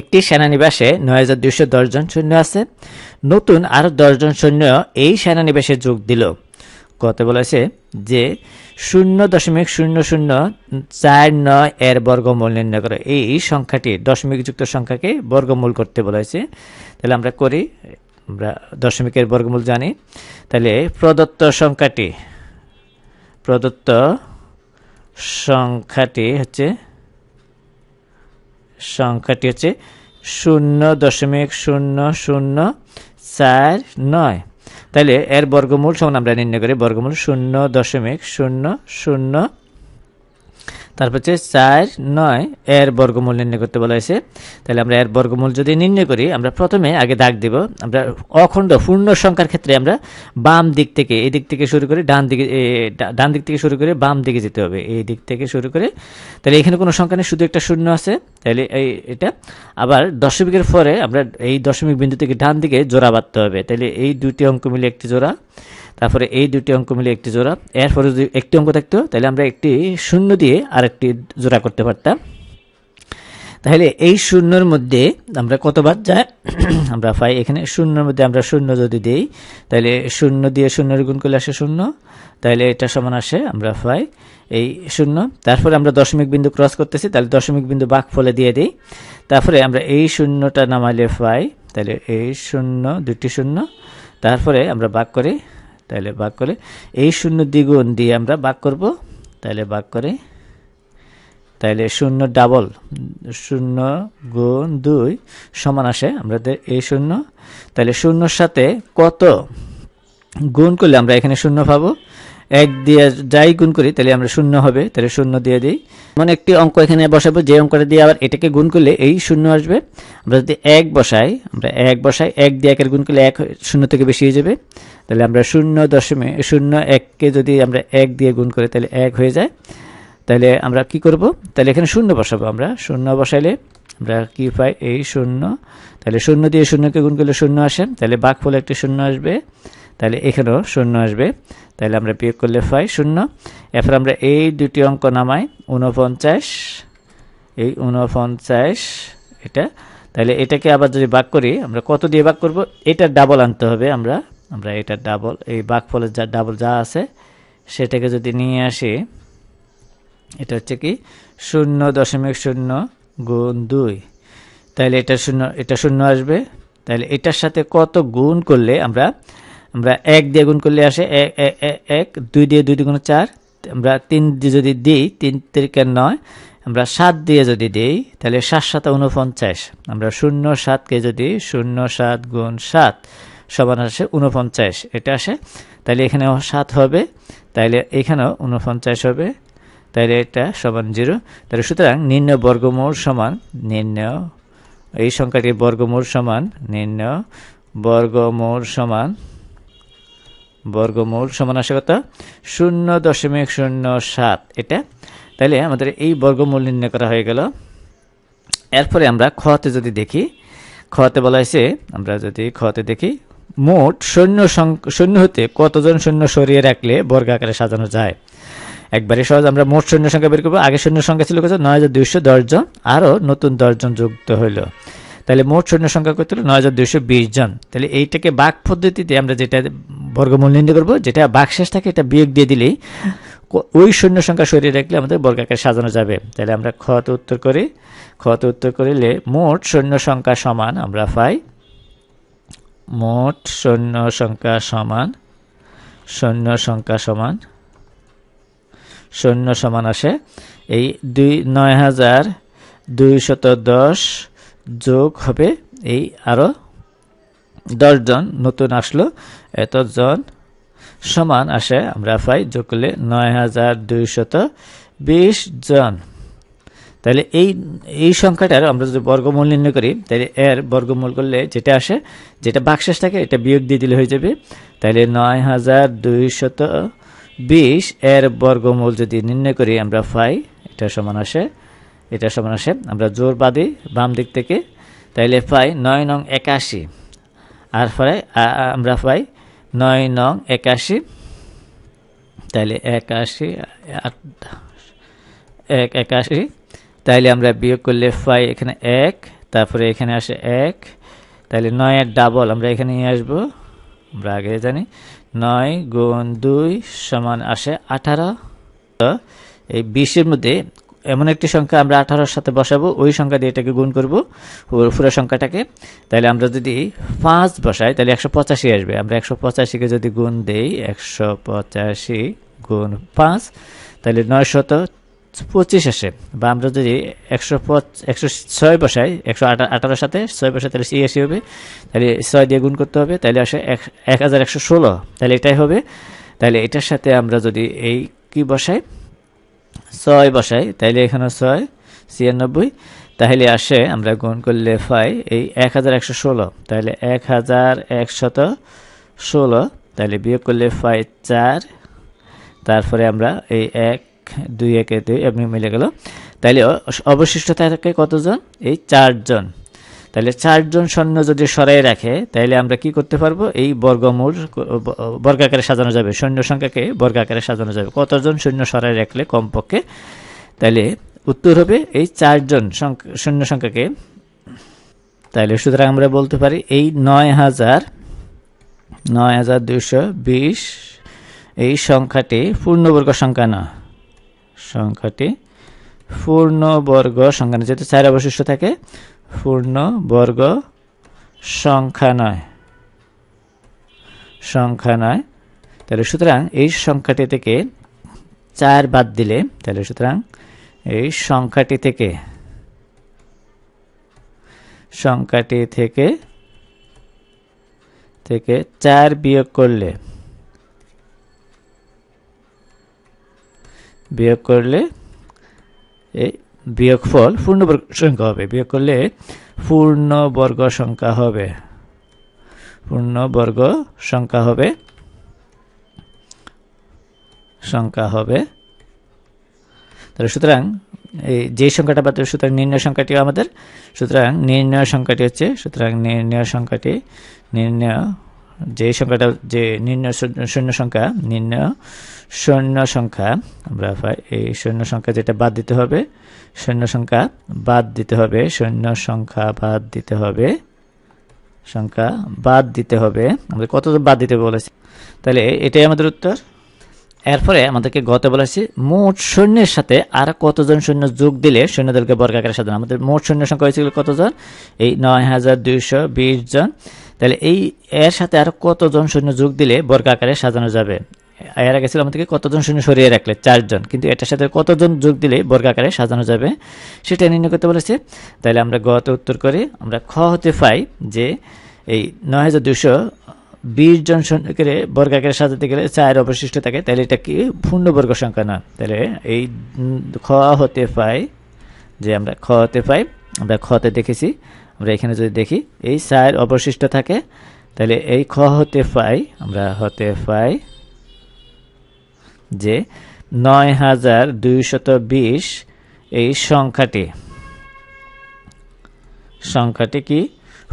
একটি সেনানিবাসে নয় হাজার দুইশো দশজন সৈন্য আছে নতুন আরও দশজন সৈন্য এই সেনানিবাসে যোগ দিল কত বলেছে যে শূন্য দশমিক শূন্য শূন্য চার নয় এর বর্গমূল নির্ণয় করে এই সংখ্যাটি দশমিক যুক্ত সংখ্যাকে বর্গমূল করতে বলেছে তাহলে আমরা করি আমরা দশমিকের বর্গমূল জানি তাহলে প্রদত্ত সংখ্যাটি প্রদত্ত সংখ্যাটি হচ্ছে সংখ্যাটি হচ্ছে শূন্য দশমিক শূন্য শূন্য চার নয় তাহলে এর বর্গমূল সমান আমরা নির্ণয় করি বর্গমূল শূন্য দশমিক শূন্য শূন্য তারপর হচ্ছে চার নয় এর বর্গমূল নির্ণয় করতে বলা হয়েছে তাহলে আমরা এর বর্গমূল যদি নির্ণয় করি আমরা প্রথমে আগে দাগ দিব আমরা অখণ্ড পূর্ণ সংখ্যার ক্ষেত্রে আমরা বাম দিক থেকে এই দিক থেকে শুরু করে ডান দিকে ডান দিক থেকে শুরু করে বাম দিকে যেতে হবে এই দিক থেকে শুরু করে তাহলে এখানে কোনো সংখ্যা নেই শুধু একটা শূন্য আছে তাহলে এই এটা আবার দশমিকের পরে আমরা এই দশমিক বিন্দু থেকে ডান দিকে জোড়া বাঁধতে হবে তাহলে এই দুটি অঙ্ক মিলে একটি জোড়া তারপরে এই দুটি অঙ্ক মিলে একটি জোড়া এরপরে যদি একটি অঙ্ক থাকতো তাহলে আমরা একটি শূন্য দিয়ে আরেকটি জোড়া করতে পারতাম তাহলে এই শূন্যর মধ্যে আমরা কতবার যায় আমরা পাই এখানে শূন্যর মধ্যে আমরা শূন্য যদি দিই তাহলে শূন্য দিয়ে শূন্যর গুণ করলে আসে শূন্য তাহলে এটা সমান আসে আমরা পাই এই শূন্য তারপরে আমরা দশমিক বিন্দু ক্রস করতেছি তাহলে দশমিক বিন্দু বাঘ ফলে দিয়ে দিই তারপরে আমরা এই শূন্যটা নামাইলে পাই তাহলে এই শূন্য দুটি শূন্য তারপরে আমরা বাঘ করি তাহলে বাক করে এই শূন্য দ্বিগুণ দিয়ে আমরা বাক করব তাহলে বাক করে তাহলে শূন্য ডাবল শূন্য গুণ দুই সমান আসে আমাদের এই শূন্য তাহলে শূন্যর সাথে কত গুণ করলে আমরা এখানে শূন্য পাব এক দিয়ে যাই গুণ করি তাহলে আমরা শূন্য হবে তাহলে শূন্য দিয়ে দিই মানে একটি অঙ্ক এখানে বসাবো যে অঙ্কটা দিয়ে আবার এটাকে গুণ করলে এই শূন্য আসবে আমরা যদি এক বসাই আমরা এক বসাই এক দিয়ে একের গুণ করলে এক শূন্য থেকে বেশি হয়ে যাবে তাহলে আমরা শূন্য দশমিক শূন্য এককে যদি আমরা এক দিয়ে গুণ করি তাহলে এক হয়ে যায় তাহলে আমরা কি করব তাহলে এখানে শূন্য বসাবো আমরা শূন্য বসাইলে আমরা কি পাই এই শূন্য তাহলে শূন্য দিয়ে শূন্যকে গুণ করলে শূন্য আসে তাহলে বাঘ ফলে একটি শূন্য আসবে তাহলে এখানেও শূন্য আসবে তাহলে আমরা বিয়োগ করলে পাই শূন্য এরপর আমরা এই দুটি অঙ্ক নামাই উনপঞ্চাশ এই উনপঞ্চাশ এটা তাহলে এটাকে আবার যদি ভাগ করি আমরা কত দিয়ে ভাগ করব এটা ডাবল আনতে হবে আমরা আমরা এটা ডাবল এই বাঘফলের যা ডাবল যা আছে সেটাকে যদি নিয়ে আসি এটা হচ্ছে কি শূন্য দশমিক শূন্য গুণ দুই তাহলে এটা শূন্য এটা শূন্য আসবে তাহলে এটার সাথে কত গুণ করলে আমরা আমরা এক দিয়ে গুণ করলে আসে এক দুই দিয়ে দুই দুগুণ চার আমরা তিন দিয়ে যদি দিই তিন তিরিকে নয় আমরা সাত দিয়ে যদি দিই তাহলে সাত সাত উনপঞ্চাশ আমরা শূন্য সাতকে যদি শূন্য সাত গুণ সাত সমান আসে উনপঞ্চাশ এটা আসে তাহলে এখানেও সাত হবে তাইলে এখানেও উনপঞ্চাশ হবে তাইলে এটা সমান জিরো তাহলে সুতরাং নিম্ন বর্গমূল সমান নিম্ন এই সংখ্যাটির বর্গমূল সমান নিম্ন বর্গমূল সমান বর্গমূল সমান আসে কত শূন্য দশমিক শূন্য সাত এটা তাহলে আমাদের এই বর্গমূল নির্ণয় করা হয়ে গেল এরপরে আমরা খতে যদি দেখি খতে বলা হয়েছে আমরা যদি খতে দেখি মোট সৈন্য সৈন্য হতে কতজন সৈন্য সরিয়ে রাখলে বর্গাকারে সাজানো যায় একবারে সহজ আমরা মোট সৈন্য সংখ্যা বের করবো আগে সৈন্য সংখ্যা ছিল কত নয় হাজার দুইশো দশজন আরও নতুন দশজন যুক্ত হইলো তাহলে মোট সৈন্য সংখ্যা কত হলো নয় হাজার দুইশো বিশ জন তাহলে এইটাকে বাক পদ্ধতিতে আমরা যেটা বর্গমূল নির্ণয় করবো যেটা বাকশেষ থাকে এটা বিয়োগ দিয়ে দিলেই ওই সৈন্য সংখ্যা সরিয়ে রাখলে আমাদের বর্গাকারে সাজানো যাবে তাহলে আমরা ক্ষত উত্তর করি ক্ষত উত্তর করিলে মোট সৈন্য সংখ্যা সমান আমরা পাই মোট সৈন্য সংখ্যা সমান সৈন্য সংখ্যা সমান সৈন্য সমান আসে এই দুই নয় হাজার দুইশত দশ যোগ হবে এই আরও দশজন নতুন আসলো এতজন সমান আসে আমরা পাই যোগ করলে নয় হাজার দুইশত বিশ জন তাহলে এই এই সংখ্যাটার আমরা যদি বর্গমূল নির্ণয় করি তাহলে এর বর্গমূল করলে যেটা আসে যেটা বাক্সেস থাকে এটা বিয়োগ দিয়ে দিলে হয়ে যাবে তাহলে নয় হাজার দুইশত বিশ এর বর্গমূল যদি নির্ণয় করি আমরা ফাই এটা সমান আসে এটা সমান আসে আমরা জোর বাদে বাম দিক থেকে তাহলে পাই নয় নং একাশি আর ফলে আমরা পাই নয় নং একাশি তাইলে একাশি আট এক একাশি তাইলে আমরা বিয়োগ করলে ফাই এখানে এক তারপরে এখানে আসে এক তাহলে নয়ের ডাবল আমরা এখানে নিয়ে আসবো আমরা আগে জানি নয় গুণ দুই সমান আসে আঠারো এই বিশের মধ্যে এমন একটি সংখ্যা আমরা আঠারোর সাথে বসাবো ওই সংখ্যা দিয়ে এটাকে গুণ করবো পুরো সংখ্যাটাকে তাহলে আমরা যদি পাঁচ বসাই তাহলে একশো পঁচাশি আসবে আমরা একশো পঁচাশিকে যদি গুণ দেই একশো পঁচাশি গুণ পাঁচ তাহলে নয় শত পঁচিশ আসে বা আমরা যদি একশো একশো ছয় বসাই একশো আঠারো সাথে ছয় বসায় তাহলে ছিয়াশি হবে তাহলে ছয় দিয়ে গুণ করতে হবে তাহলে আসে এক হাজার একশো ষোলো তাহলে এটাই হবে তাহলে এটার সাথে আমরা যদি এই কি বসাই ছয় বসাই তাহলে এখানে ছয় ছিয়ানব্বই তাহলে আসে আমরা গুণ করলে পাই এই এক হাজার একশো ষোলো তাহলে এক হাজার একশত ষোলো তাহলে বিয়োগ করলে পাই চার তারপরে আমরা এই এক দুই একে দুই এমনি মিলে গেল তাইলে অবশিষ্ট থাকে কতজন এই চারজন তাহলে চারজন সৈন্য যদি সরাই রাখে তাহলে আমরা কি করতে পারবো এই বর্গমূল বর্গাকারে সাজানো যাবে সৈন্য সংখ্যাকে বর্গাকারে সাজানো যাবে কতজন সৈন্য সরাই রাখলে কমপক্ষে তাহলে উত্তর হবে এই চারজন সৈন্য সংখ্যাকে তাহলে সুতরাং আমরা বলতে পারি এই নয় হাজার নয় হাজার দুশো বিশ এই সংখ্যাটি পূর্ণবর্গ সংখ্যা না সংখ্যাটি পূর্ণবর্গ সংখ্যা নয় যেহেতু চার অবশিষ্ট থাকে পূর্ণ বর্গ সংখ্যা নয় সংখ্যা নয় তাহলে সুতরাং এই সংখ্যাটি থেকে চার বাদ দিলে তাহলে সুতরাং এই সংখ্যাটি থেকে সংখ্যাটি থেকে থেকে চার বিয়োগ করলে বিয়োগ করলে এই বিয়োগফল পূর্ণবর্গ সংখ্যা হবে বিয়োগ করলে পূর্ণবর্গ সংখ্যা হবে পূর্ণবর্গ সংখ্যা হবে সংখ্যা হবে তাহলে সুতরাং এই যে সংখ্যাটা বাদ সুতরাং নির্ণয় সংখ্যাটি আমাদের সুতরাং নির্ণয় সংখ্যাটি হচ্ছে সুতরাং নির্ণয় সংখ্যাটি নির্ণয় যে সংখ্যাটা যে নির্ণয় শূন্য সংখ্যা নির্ণয় সৈন্য সংখ্যা আমরা এই সৈন্য সংখ্যা যেটা বাদ দিতে হবে সৈন্য সংখ্যা বাদ দিতে হবে সৈন্য সংখ্যা বাদ দিতে হবে সংখ্যা বাদ দিতে হবে আমাদের কত বাদ দিতে বলেছে তাহলে এটাই আমাদের উত্তর এরপরে আমাদেরকে গত বলেছি মোট সৈন্যের সাথে আর কতজন সৈন্য যোগ দিলে সৈন্যদলকে বর্গাকারে সাজানো আমাদের মোট সৈন্য সংখ্যা হয়েছিল কতজন এই নয় হাজার দুইশো বিশ জন তাহলে এই এর সাথে আর কতজন সৈন্য যোগ দিলে বর্গাকারে সাজানো যাবে এর আগে ছিল আমাদেরকে কতজন শূন্য সরিয়ে রাখলে চারজন কিন্তু এটার সাথে কতজন যোগ দিলে বর্গাকারে সাজানো যাবে সেটা নির্ণয় করতে বলেছে তাহলে আমরা গতে উত্তর করে আমরা খ হতে পাই যে এই নয় হাজার দুশো বিশ জন সৈনিকের বর্গাকারে সাজাতে গেলে চার অবশিষ্ট থাকে তাহলে এটা কি পূর্ণবর্গ সংখ্যা না তাহলে এই খ হতে পাই যে আমরা খ হতে পাই আমরা খতে দেখেছি আমরা এখানে যদি দেখি এই চার অবশিষ্ট থাকে তাহলে এই খ হতে পাই আমরা হতে পাই যে নয় হাজার দুইশত বিশ এই সংখ্যাটি সংখ্যাটি কি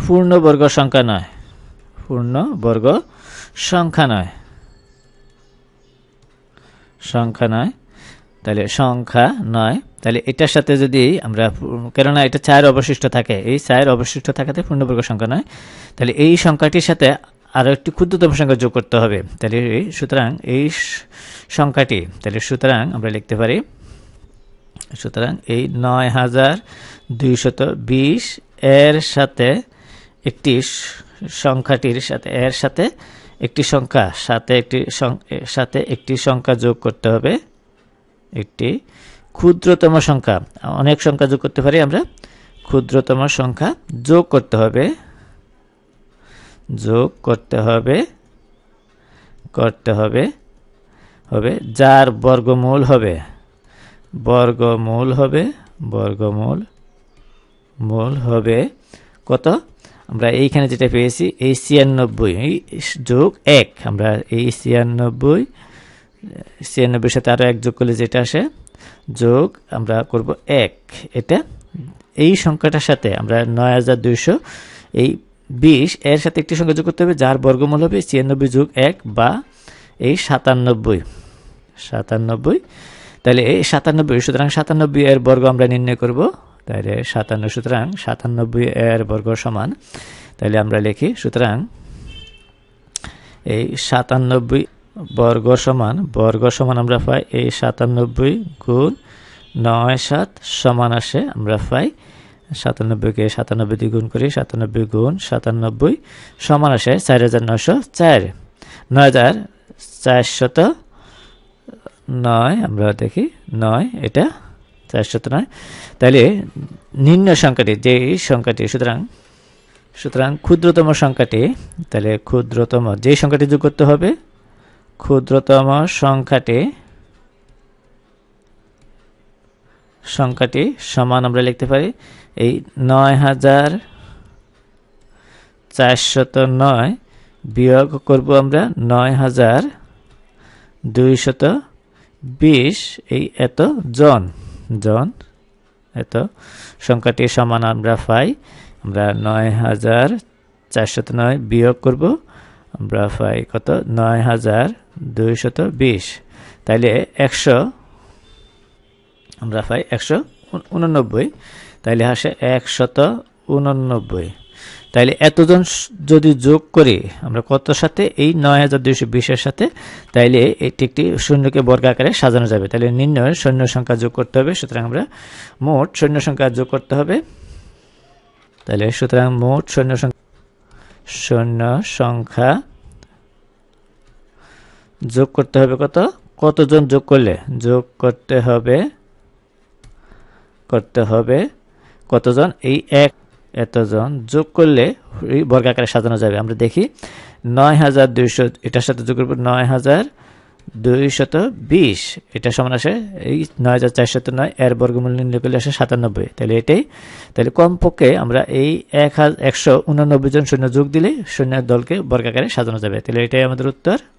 পূর্ণবর্গ সংখ্যা নয় পূর্ণবর্গ সংখ্যা নয় সংখ্যা নয় তাহলে সংখ্যা নয় তাহলে এটার সাথে যদি আমরা কেননা এটা চায়ের অবশিষ্ট থাকে এই চায়ের অবশিষ্ট থাকাতে পূর্ণবর্গ সংখ্যা নয় তাহলে এই সংখ্যাটির সাথে আরও একটি ক্ষুদ্রতম সংখ্যা যোগ করতে হবে তাহলে সুতরাং এই সংখ্যাটি তাহলে সুতরাং আমরা লিখতে পারি সুতরাং এই নয় হাজার দুইশত বিশ এর সাথে একটি সংখ্যাটির সাথে এর সাথে একটি সংখ্যা সাথে একটি সাথে একটি সংখ্যা যোগ করতে হবে একটি ক্ষুদ্রতম সংখ্যা অনেক সংখ্যা যোগ করতে পারি আমরা ক্ষুদ্রতম সংখ্যা যোগ করতে হবে যোগ করতে হবে করতে হবে হবে যার বর্গমূল হবে বর্গমূল হবে বর্গমূল মূল হবে কত আমরা এইখানে যেটা পেয়েছি এই ছিয়ানব্বই যোগ এক আমরা এই ছিয়ানব্বই ছিয়ানব্বইয়ের সাথে আরও এক যোগ করলে যেটা আসে যোগ আমরা করব এক এটা এই সংখ্যাটার সাথে আমরা নয় হাজার দুইশো এই বিশ এর সাথে একটি সংখ্যা যোগ করতে হবে যার বর্গমূল হবে ছিয়ানব্বই যোগ এক বা এই সাতানব্বই সাতানব্বই তাহলে এই সাতানব্বই সুতরাং সাতানব্বই এর বর্গ আমরা নির্ণয় করব তাহলে সাতান্ন সুতরাং সাতানব্বই এর বর্গ সমান তাহলে আমরা লিখি সুতরাং এই সাতানব্বই বর্গ সমান বর্গ সমান আমরা পাই এই সাতানব্বই গুণ নয় সাত সমান আসে আমরা পাই সাতানব্বইকে সাতানব্বই দিয়ে গুণ করি সাতানব্বই গুণ সাতানব্বই সমান আসে চার হাজার নয়শো চার নয় হাজার চারশত নয় আমরা দেখি নয় এটা চারশত নয় তাহলে নিম্ন সংখ্যাটি যে সংখ্যাটি সুতরাং সুতরাং ক্ষুদ্রতম সংখ্যাটি তাহলে ক্ষুদ্রতম যে সংখ্যাটি যোগ করতে হবে ক্ষুদ্রতম সংখ্যাটি সংখ্যাটি সমান আমরা লিখতে পারি এই নয় হাজার চারশত নয় বিয়োগ করব আমরা নয় হাজার দুইশত বিশ এই এত জন জন এত সংখ্যাটি সমান আমরা পাই আমরা নয় হাজার চারশত নয় বিয়োগ করব আমরা পাই কত নয় হাজার দুইশত বিশ তাইলে একশো আমরা পাই একশো উননব্বই তাইলে আসে একশত উননব্বই তাইলে এতজন যদি যোগ করি আমরা কত সাথে এই নয় হাজার দুইশো বিশের সাথে তাইলে এটি একটি শূন্যকে বর্গাকারে সাজানো যাবে তাহলে নির্ণয় সৈন্য সংখ্যা যোগ করতে হবে সুতরাং আমরা মোট সৈন্য সংখ্যা যোগ করতে হবে তাহলে সুতরাং মোট সৈন্য সংখ্যা সৈন্য সংখ্যা যোগ করতে হবে কত কতজন যোগ করলে যোগ করতে হবে করতে হবে কতজন এই এক এতজন যোগ করলে বর্গাকারে সাজানো যাবে আমরা দেখি নয় হাজার দুইশো এটার সাথে যোগ করব নয় হাজার দুইশত বিশ এটা সমান আসে এই নয় হাজার চারশত নয় এর বর্গমূল নির্ণয় করলে আসে সাতানব্বই তাহলে এটাই তাহলে কমপক্ষে আমরা এই এক হাজার একশো উনানব্বই জন সৈন্য যোগ দিলে সৈন্যের দলকে বর্গাকারে সাজানো যাবে তাহলে এটাই আমাদের উত্তর